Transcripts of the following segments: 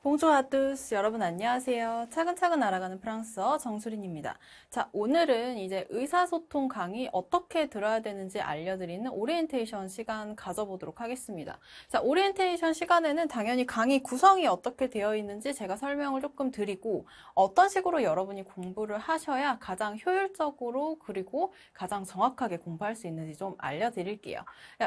봉조아뚜스 여러분 안녕하세요. 차근차근 알아가는 프랑스어 정수린입니다. 자 오늘은 이제 의사소통 강의 어떻게 들어야 되는지 알려드리는 오리엔테이션 시간 가져보도록 하겠습니다. 자 오리엔테이션 시간에는 당연히 강의 구성이 어떻게 되어 있는지 제가 설명을 조금 드리고 어떤 식으로 여러분이 공부를 하셔야 가장 효율적으로 그리고 가장 정확하게 공부할 수 있는지 좀 알려드릴게요.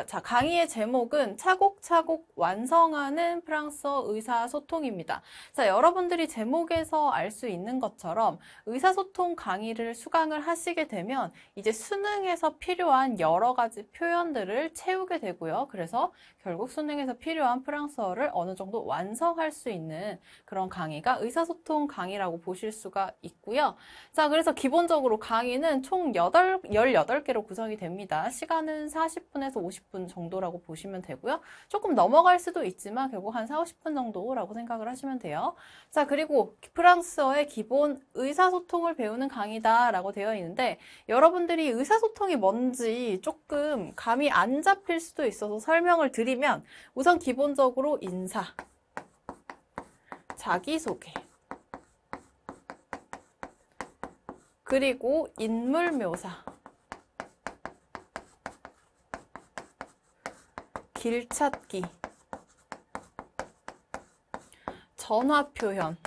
자 강의의 제목은 차곡차곡 완성하는 프랑스어 의사소통입니다. 있습니다. 자, 여러분들이 제목에서 알 수 있는 것처럼 의사소통 강의를 수강을 하시게 되면 이제 수능에서 필요한 여러 가지 표현들을 채우게 되고요. 그래서 결국 수능에서 필요한 프랑스어를 어느 정도 완성할 수 있는 그런 강의가 의사소통 강의라고 보실 수가 있고요. 자, 그래서 기본적으로 강의는 총 8, 18개로 구성이 됩니다. 시간은 40분에서 50분 정도라고 보시면 되고요. 조금 넘어갈 수도 있지만 결국 한 4, 50분 정도라고 생각을 하시면 됩니다. 하시면 돼요. 자, 그리고 프랑스어의 기본 의사소통을 배우는 강의다라고 되어 있는데 여러분들이 의사소통이 뭔지 조금 감이 안 잡힐 수도 있어서 설명을 드리면 우선 기본적으로 인사, 자기소개, 그리고 인물 묘사, 길찾기, 전화 표현.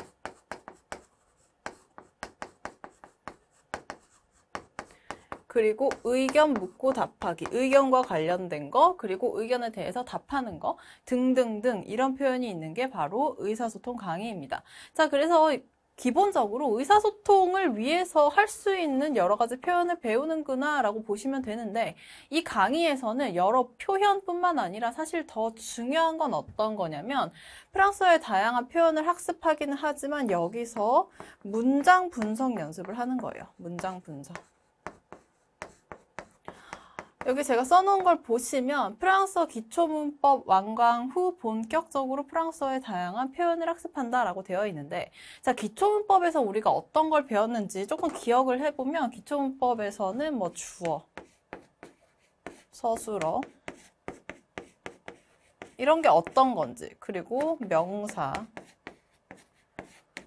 그리고 의견 묻고 답하기, 의견과 관련된 거, 그리고 의견에 대해서 답하는 거 등등등 이런 표현이 있는 게 바로 의사소통 강의입니다. 자, 그래서 기본적으로 의사소통을 위해서 할 수 있는 여러 가지 표현을 배우는구나 라고 보시면 되는데 이 강의에서는 여러 표현뿐만 아니라 사실 더 중요한 건 어떤 거냐면 프랑스어의 다양한 표현을 학습하기는 하지만 여기서 문장 분석 연습을 하는 거예요. 문장 분석. 여기 제가 써놓은 걸 보시면 프랑스어 기초문법 완강 후 본격적으로 프랑스어의 다양한 표현을 학습한다 라고 되어 있는데 자 기초문법에서 우리가 어떤 걸 배웠는지 조금 기억을 해보면 기초문법에서는 뭐 주어, 서술어 이런 게 어떤 건지 그리고 명사,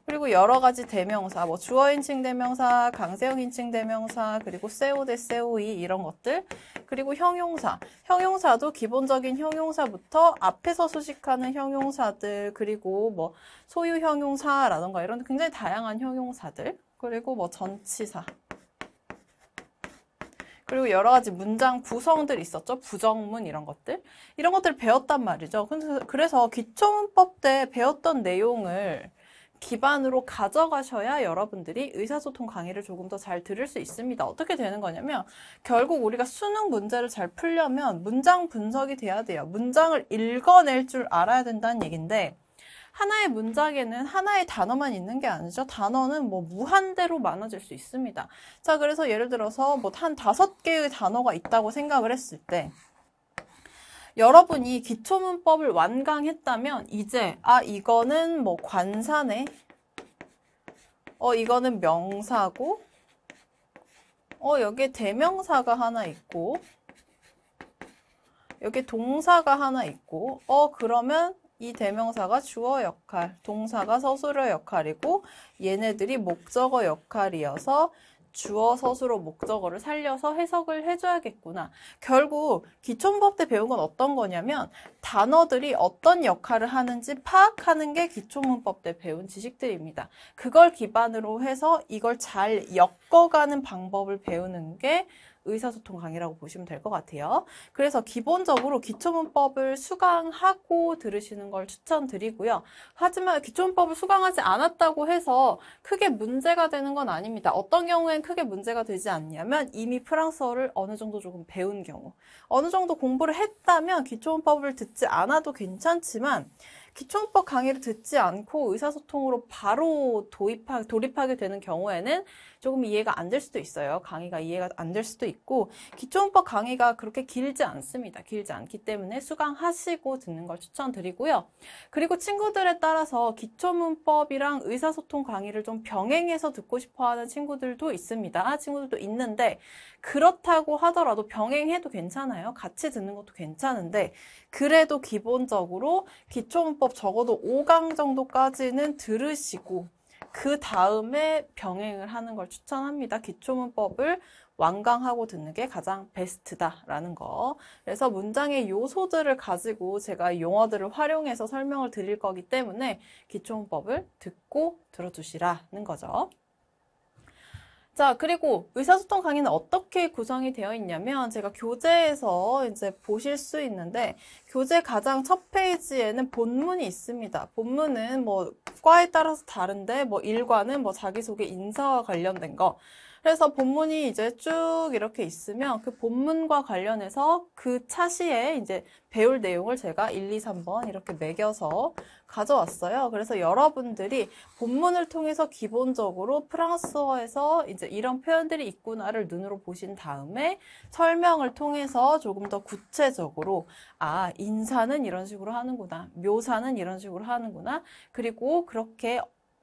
그리고 여러 가지 대명사, 뭐 주어 인칭 대명사, 강세형 인칭 대명사, 그리고 세오 대 세오이 이런 것들. 그리고 형용사. 형용사도 기본적인 형용사부터 앞에서 수식하는 형용사들, 그리고 뭐 소유 형용사라던가 이런 굉장히 다양한 형용사들. 그리고 뭐 전치사. 그리고 여러 가지 문장 구성들 있었죠. 부정문 이런 것들. 이런 것들을 배웠단 말이죠. 그래서 기초문법 때 배웠던 내용을 기반으로 가져가셔야 여러분들이 의사소통 강의를 조금 더 잘 들을 수 있습니다. 어떻게 되는 거냐면 결국 우리가 수능 문제를 잘 풀려면 문장 분석이 돼야 돼요. 문장을 읽어낼 줄 알아야 된다는 얘긴데 하나의 문장에는 하나의 단어만 있는 게 아니죠. 단어는 뭐 무한대로 많아질 수 있습니다. 자, 그래서 예를 들어서 뭐 한 다섯 개의 단어가 있다고 생각을 했을 때 여러분이 기초문법을 완강했다면 이제 아 이거는 뭐 관사네 어 이거는 명사고 어 여기에 대명사가 하나 있고 여기 동사가 하나 있고 어 그러면 이 대명사가 주어 역할 동사가 서술어 역할이고 얘네들이 목적어 역할이어서 주어, 서술어, 목적어를 살려서 해석을 해줘야겠구나. 결국 기초문법 때 배운 건 어떤 거냐면 단어들이 어떤 역할을 하는지 파악하는 게 기초문법 때 배운 지식들입니다. 그걸 기반으로 해서 이걸 잘 엮어가는 방법을 배우는 게 의사소통 강의라고 보시면 될 것 같아요. 그래서 기본적으로 기초문법을 수강하고 들으시는 걸 추천드리고요. 하지만 기초문법을 수강하지 않았다고 해서 크게 문제가 되는 건 아닙니다. 어떤 경우엔 크게 문제가 되지 않냐면 이미 프랑스어를 어느 정도 조금 배운 경우 어느 정도 공부를 했다면 기초문법을 듣지 않아도 괜찮지만 기초법 강의를 듣지 않고 의사소통으로 바로 도입하, 돌입하게 되는 경우에는 조금 이해가 안 될 수도 있어요. 강의가 이해가 안 될 수도 있고 기초법 강의가 그렇게 길지 않습니다. 길지 않기 때문에 수강하시고 듣는 걸 추천드리고요. 그리고 친구들에 따라서 기초문법이랑 의사소통 강의를 좀 병행해서 듣고 싶어하는 친구들도 있습니다. 친구들도 있는데 그렇다고 하더라도 병행해도 괜찮아요. 같이 듣는 것도 괜찮은데 그래도 기본적으로 기초문법 요법 적어도 5강 정도까지는 들으시고 그 다음에 병행을 하는 걸 추천합니다. 기초문법을 완강하고 듣는 게 가장 베스트다라는 거. 그래서 문장의 요소들을 가지고 제가 용어들을 활용해서 설명을 드릴 거기 때문에 기초문법을 듣고 들어주시라는 거죠. 자, 그리고 의사소통 강의는 어떻게 구성이 되어 있냐면 제가 교재에서 이제 보실 수 있는데 교재 가장 첫 페이지에는 본문이 있습니다. 본문은 뭐 과에 따라서 다른데 뭐 일과는 뭐 자기소개 인사와 관련된 거 그래서 본문이 이제 쭉 이렇게 있으면 그 본문과 관련해서 그 차시에 이제 배울 내용을 제가 1, 2, 3번 이렇게 매겨서 가져왔어요. 그래서 여러분들이 본문을 통해서 기본적으로 프랑스어에서 이제 이런 표현들이 있구나를 눈으로 보신 다음에 설명을 통해서 조금 더 구체적으로 아, 인사는 이런 식으로 하는구나. 묘사는 이런 식으로 하는구나. 그리고 그렇게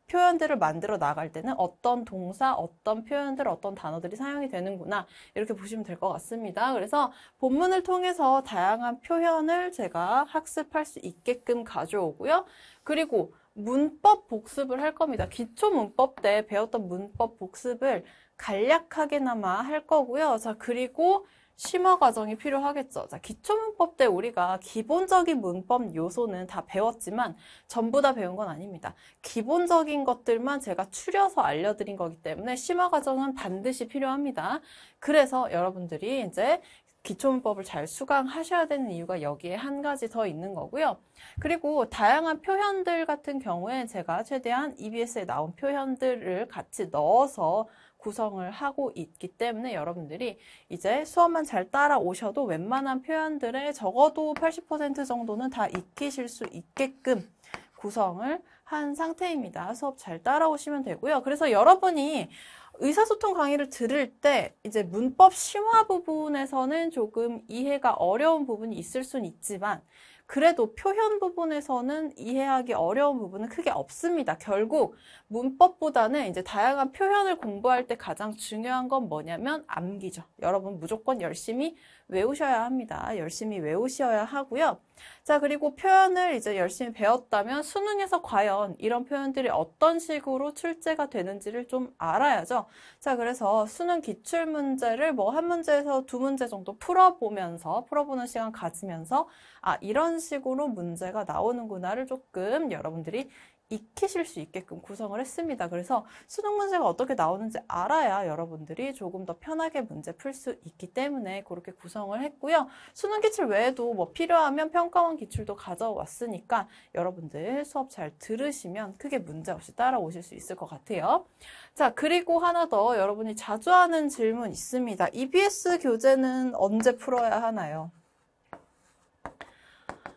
표현들을 만들어 나갈 때는 어떤 동사, 어떤 표현들, 어떤 단어들이 사용이 되는구나 이렇게 보시면 될 것 같습니다. 그래서 본문을 통해서 다양한 표현을 제가 학습할 수 있게끔 가져오고요. 그리고 문법 복습을 할 겁니다. 기초 문법 때 배웠던 문법 복습을 간략하게나마 할 거고요. 자, 그리고 심화 과정이 필요하겠죠. 자, 기초문법 때 우리가 기본적인 문법 요소는 다 배웠지만 전부 다 배운 건 아닙니다. 기본적인 것들만 제가 추려서 알려드린 거기 때문에 심화 과정은 반드시 필요합니다. 그래서 여러분들이 이제 기초문법을 잘 수강하셔야 되는 이유가 여기에 한 가지 더 있는 거고요. 그리고 다양한 표현들 같은 경우에 제가 최대한 EBS에 나온 표현들을 같이 넣어서 구성을 하고 있기 때문에 여러분들이 이제 수업만 잘 따라오셔도 웬만한 표현들의 적어도 80% 정도는 다 익히실 수 있게끔 구성을 한 상태입니다. 수업 잘 따라오시면 되고요. 그래서 여러분이 의사소통 강의를 들을 때 이제 문법 심화 부분에서는 조금 이해가 어려운 부분이 있을 수는 있지만 그래도 표현 부분에서는 이해하기 어려운 부분은 크게 없습니다. 결국 문법보다는 이제 다양한 표현을 공부할 때 가장 중요한 건 뭐냐면 암기죠. 여러분 무조건 열심히 외우셔야 합니다. 열심히 외우셔야 하고요. 자, 그리고 표현을 이제 열심히 배웠다면 수능에서 과연 이런 표현들이 어떤 식으로 출제가 되는지를 좀 알아야죠. 자, 그래서 수능 기출 문제를 뭐 한 문제에서 두 문제 정도 풀어보면서, 풀어보는 시간 가지면서, 아, 이런 식으로 문제가 나오는구나를 조금 여러분들이 익히실 수 있게끔 구성을 했습니다. 그래서 수능 문제가 어떻게 나오는지 알아야 여러분들이 조금 더 편하게 문제 풀 수 있기 때문에 그렇게 구성을 했고요. 수능 기출 외에도 뭐 필요하면 평가원 기출도 가져왔으니까 여러분들 수업 잘 들으시면 크게 문제 없이 따라오실 수 있을 것 같아요. 자, 그리고 하나 더 여러분이 자주 하는 질문 있습니다. EBS 교재는 언제 풀어야 하나요?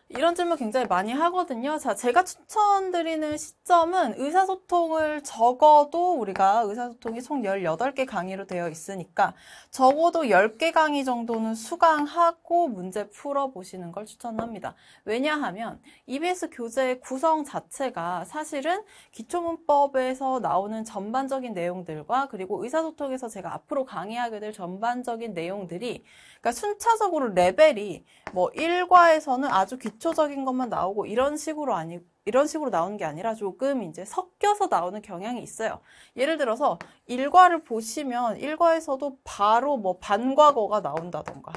이런 질문 굉장히 많이 하거든요. 자, 제가 추천드리는 시점은 의사소통을 적어도 우리가 의사소통이 총 18개 강의로 되어 있으니까 적어도 10개 강의 정도는 수강하고 문제 풀어보시는 걸 추천합니다. 왜냐하면 EBS 교재의 구성 자체가 사실은 기초문법에서 나오는 전반적인 내용들과 그리고 의사소통에서 제가 앞으로 강의하게 될 전반적인 내용들이 그러니까 순차적으로 레벨이 뭐 1과에서는 아주 귀 기초적인 것만 나오고 이런 식으로 아니 이런 식으로 나오는 게 아니라 조금 이제 섞여서 나오는 경향이 있어요. 예를 들어서 일과를 보시면 일과에서도 바로 뭐 반과거가 나온다던가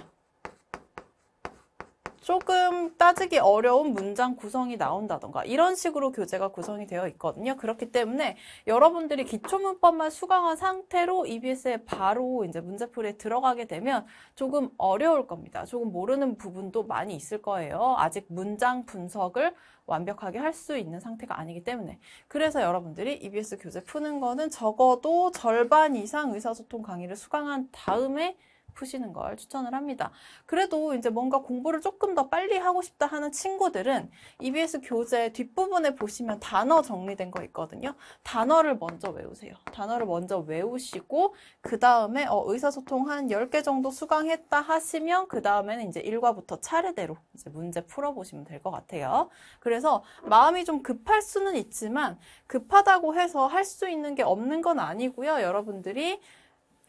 조금 따지기 어려운 문장 구성이 나온다던가 이런 식으로 교재가 구성이 되어 있거든요. 그렇기 때문에 여러분들이 기초문법만 수강한 상태로 EBS에 바로 이제 문제풀이에 들어가게 되면 조금 어려울 겁니다. 조금 모르는 부분도 많이 있을 거예요. 아직 문장 분석을 완벽하게 할 수 있는 상태가 아니기 때문에 그래서 여러분들이 EBS 교재 푸는 거는 적어도 절반 이상 의사소통 강의를 수강한 다음에 푸시는 걸 추천을 합니다. 그래도 이제 뭔가 공부를 조금 더 빨리 하고 싶다 하는 친구들은 EBS 교재 뒷부분에 보시면 단어 정리된 거 있거든요. 단어를 먼저 외우세요. 단어를 먼저 외우시고 그 다음에 어, 의사소통 한 10개 정도 수강했다 하시면 그 다음에는 이제 1과부터 차례대로 이제 문제 풀어보시면 될 것 같아요. 그래서 마음이 좀 급할 수는 있지만 급하다고 해서 할 수 있는 게 없는 건 아니고요. 여러분들이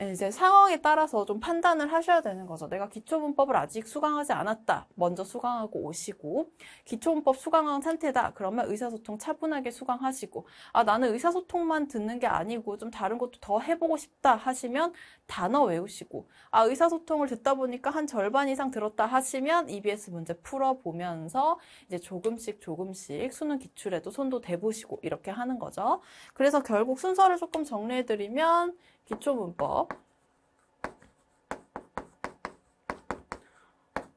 이제 상황에 따라서 좀 판단을 하셔야 되는 거죠. 내가 기초문법을 아직 수강하지 않았다. 먼저 수강하고 오시고 기초문법 수강한 상태다. 그러면 의사소통 차분하게 수강하시고 아 나는 의사소통만 듣는 게 아니고 좀 다른 것도 더 해보고 싶다 하시면 단어 외우시고 아 의사소통을 듣다 보니까 한 절반 이상 들었다 하시면 EBS 문제 풀어보면서 이제 조금씩 조금씩 수능 기출에도 손도 대보시고 이렇게 하는 거죠. 그래서 결국 순서를 조금 정리해드리면 기초문법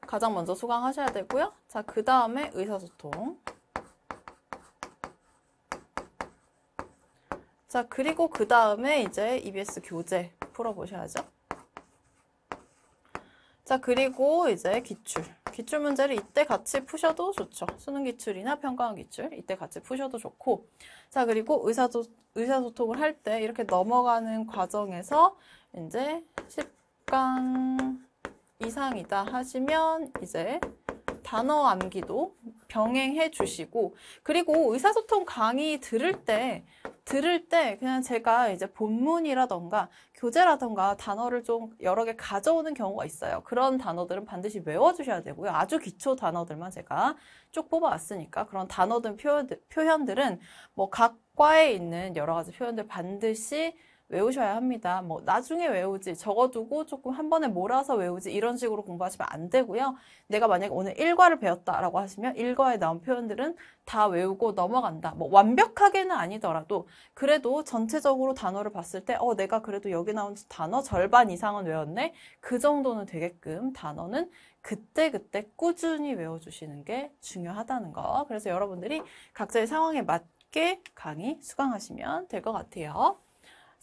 가장 먼저 수강하셔야 되고요. 자, 그 다음에 의사소통 자, 그리고 그 다음에 이제 EBS 교재 풀어보셔야죠. 자, 그리고 이제 기출 기출 문제를 이때 같이 푸셔도 좋죠. 수능 기출이나 평가원 기출 이때 같이 푸셔도 좋고 자 그리고 의사도, 의사소통을 할 때 이렇게 넘어가는 과정에서 이제 10강 이상이다 하시면 이제 단어 암기도 병행해 주시고 그리고 의사소통 강의 들을 때 들을 때 그냥 제가 이제 본문이라던가 교재라던가 단어를 좀 여러 개 가져오는 경우가 있어요. 그런 단어들은 반드시 외워주셔야 되고요. 아주 기초 단어들만 제가 쭉 뽑아왔으니까 그런 단어든 표현들은 뭐각 과에 있는 여러 가지 표현들 반드시 외우셔야 합니다. 뭐 나중에 외우지 적어두고 조금 한 번에 몰아서 외우지 이런 식으로 공부하시면 안 되고요. 내가 만약에 오늘 일과를 배웠다라고 하시면 일과에 나온 표현들은 다 외우고 넘어간다. 뭐 완벽하게는 아니더라도 그래도 전체적으로 단어를 봤을 때 어 내가 그래도 여기 나온 단어 절반 이상은 외웠네. 그 정도는 되게끔 단어는 그때그때 그때 꾸준히 외워주시는 게 중요하다는 거. 그래서 여러분들이 각자의 상황에 맞게 강의 수강하시면 될 것 같아요.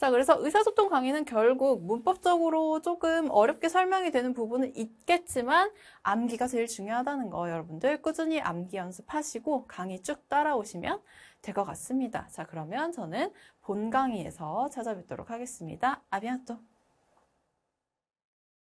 자, 그래서 의사소통 강의는 결국 문법적으로 조금 어렵게 설명이 되는 부분은 있겠지만 암기가 제일 중요하다는 거 여러분들 꾸준히 암기 연습하시고 강의 쭉 따라오시면 될 것 같습니다. 자, 그러면 저는 본 강의에서 찾아뵙도록 하겠습니다. 아비안토!